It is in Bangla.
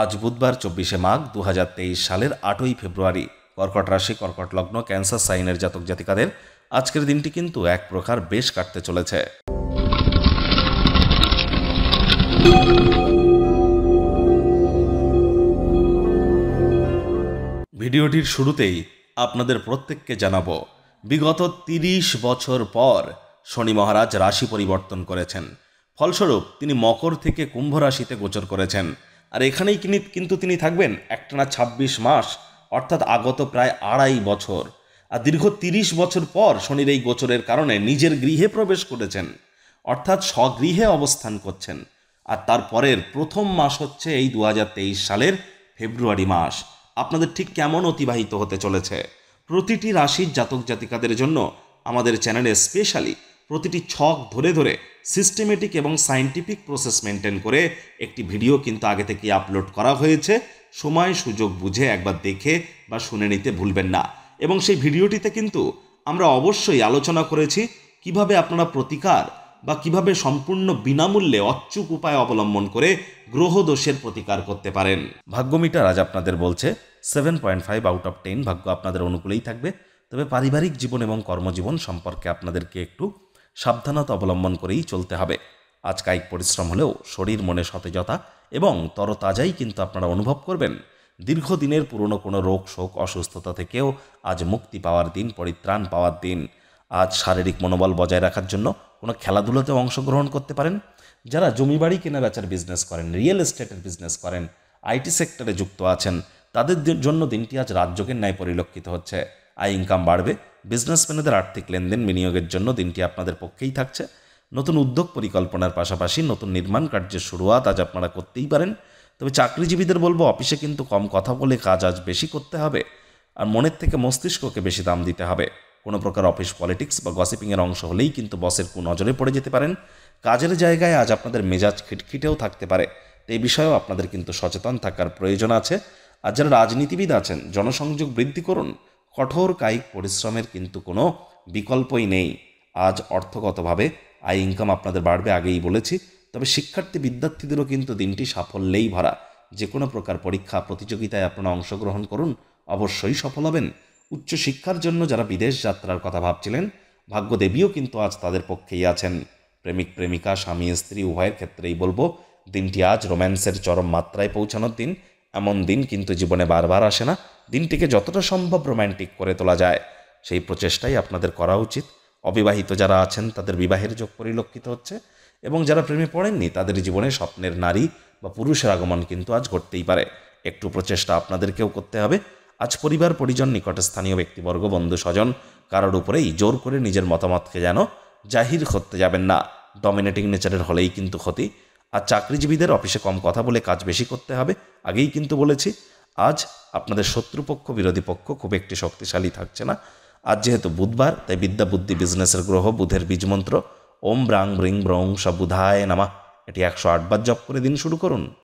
আজ বুধবার চব্বিশে মাঘ দু সালের আটই ফেব্রুয়ারি কর্কট রাশি কর্কট লগ্ন ক্যান্সার সাইনের জাতক জাতিকাদের আজকের দিনটি কিন্তু এক প্রকার বেশ কাটতে চলেছে ভিডিওটির শুরুতেই আপনাদের প্রত্যেককে জানাবো বিগত ৩০ বছর পর শনি মহারাজ রাশি পরিবর্তন করেছেন ফলস্বরূপ তিনি মকর থেকে কুম্ভ রাশিতে গোচর করেছেন আর এখানেই কিনি কিন্তু তিনি থাকবেন একটানা ছাব্বিশ মাস অর্থাৎ আগত প্রায় আড়াই বছর আর দীর্ঘ তিরিশ বছর পর শনির এই গোচরের কারণে নিজের গৃহে প্রবেশ করেছেন অর্থাৎ স্বগৃহে অবস্থান করছেন আর তারপরের প্রথম মাস হচ্ছে এই দু সালের ফেব্রুয়ারি মাস আপনাদের ঠিক কেমন অতিবাহিত হতে চলেছে প্রতিটি রাশির জাতক জাতিকাদের জন্য আমাদের চ্যানেলে স্পেশালি প্রতিটি ছক ধরে ধরে সিস্টেমেটিক এবং সায়েন্টিফিক প্রসেস মেনটেন করে একটি ভিডিও কিন্তু আগে থেকে আপলোড করা হয়েছে সময় সুযোগ বুঝে একবার দেখে বা শুনে নিতে ভুলবেন না এবং সেই ভিডিওটিতে কিন্তু আমরা অবশ্যই আলোচনা করেছি কিভাবে আপনারা প্রতিকার বা কিভাবে সম্পূর্ণ বিনামূল্যে অচ্ছুক উপায় অবলম্বন করে গ্রহদোষের প্রতিকার করতে পারেন ভাগ্যমিটার আজ আপনাদের বলছে seven point five out of ten ভাগ্য আপনাদের অনুকূলেই থাকবে তবে পারিবারিক জীবন এবং কর্মজীবন সম্পর্কে আপনাদেরকে একটু সাবধানতা অবলম্বন করেই চলতে হবে আজ কায়িক পরিশ্রম হলেও শরীর মনে সতেজতা এবং তরতাজাই কিন্তু আপনারা অনুভব করবেন দীর্ঘদিনের পুরনো কোনো রোগ শোক অসুস্থতা থেকেও আজ মুক্তি পাওয়ার দিন পরিত্রাণ পাওয়ার দিন আজ শারীরিক মনোবল বজায় রাখার জন্য কোনো খেলাধুলোতে অংশগ্রহণ করতে পারেন যারা জমি বাড়ি কেনাবেচার বিজনেস করেন রিয়েল এস্টেটের বিজনেস করেন আইটি সেক্টরে যুক্ত আছেন তাদের জন্য দিনটি আজ রাজযোগের ন্যায় পরিলক্ষিত হচ্ছে আয় ইনকাম বাড়বে বিজনেসম্যানেদের আর্থিক লেনদেন বিনিয়োগের জন্য দিনটি আপনাদের পক্ষেই থাকছে নতুন উদ্যোগ পরিকল্পনার পাশাপাশি নতুন নির্মাণ কার্যের শুরুয়াত আজ আপনারা করতেই পারেন তবে চাকরিজীবীদের বলবো অফিসে কিন্তু কম কথা বলে কাজ আজ বেশি করতে হবে আর মনের থেকে মস্তিষ্ককে বেশি দাম দিতে হবে কোনো প্রকার অফিস পলিটিক্স বা গসিপিংয়ের অংশ হলেই কিন্তু বসের নজরে পড়ে যেতে পারেন কাজের জায়গায় আজ আপনাদের মেজাজ খিটখিটেও থাকতে পারে এই বিষয়েও আপনাদের কিন্তু সচেতন থাকার প্রয়োজন আছে আর যারা রাজনীতিবিদ আছেন জনসংযোগ বৃদ্ধি করুন কঠোর কায়িক পরিশ্রমের কিন্তু কোনো বিকল্পই নেই আজ অর্থগতভাবে আয় ইনকাম আপনাদের বাড়বে আগেই বলেছি তবে শিক্ষার্থী বিদ্যার্থীদেরও কিন্তু দিনটি সাফল্যেই ভরা যে কোনো প্রকার পরীক্ষা প্রতিযোগিতায় আপনারা অংশগ্রহণ করুন অবশ্যই সফল হবেন উচ্চশিক্ষার জন্য যারা বিদেশ যাত্রার কথা ভাবছিলেন ভাগ্যদেবীও কিন্তু আজ তাদের পক্ষেই আছেন প্রেমিক প্রেমিকা স্বামী স্ত্রী উভয়ের ক্ষেত্রেই বলবো দিনটি আজ রোম্যান্সের চরম মাত্রায় পৌঁছানোর দিন এমন দিন কিন্তু জীবনে বারবার আসে না দিনটিকে যতটা সম্ভব রোম্যান্টিক করে তোলা যায় সেই প্রচেষ্টাই আপনাদের করা উচিত অবিবাহিত যারা আছেন তাদের বিবাহের যোগ পরিলক্ষিত হচ্ছে এবং যারা প্রেমে পড়েননি তাদের জীবনে স্বপ্নের নারী বা পুরুষের আগমন কিন্তু আজ ঘটতেই পারে একটু প্রচেষ্টা আপনাদেরকেও করতে হবে আজ পরিবার পরিজন নিকট স্থানীয় ব্যক্তিবর্গ বন্ধু স্বজন কারোর উপরেই জোর করে নিজের মতামতকে যেন জাহির করতে যাবেন না ডমিনেটিং নেচারের হলেই কিন্তু ক্ষতি আর চাকরিজীবীদের অফিসে কম কথা বলে কাজ বেশি করতে হবে আগেই কিন্তু বলেছি আজ আপনাদের শত্রুপক্ষ বিরোধী পক্ষ খুব একটি শক্তিশালী থাকছে না আজ যেহেতু বুধবার তাই বিদ্যা বুদ্ধি বিজনেসের গ্রহ বুধের বীজমন্ত্র ওম ব্রাং ব্রিং ব্রং সবুধায় নামা এটি একশো আটবার জপ করে দিন শুরু করুন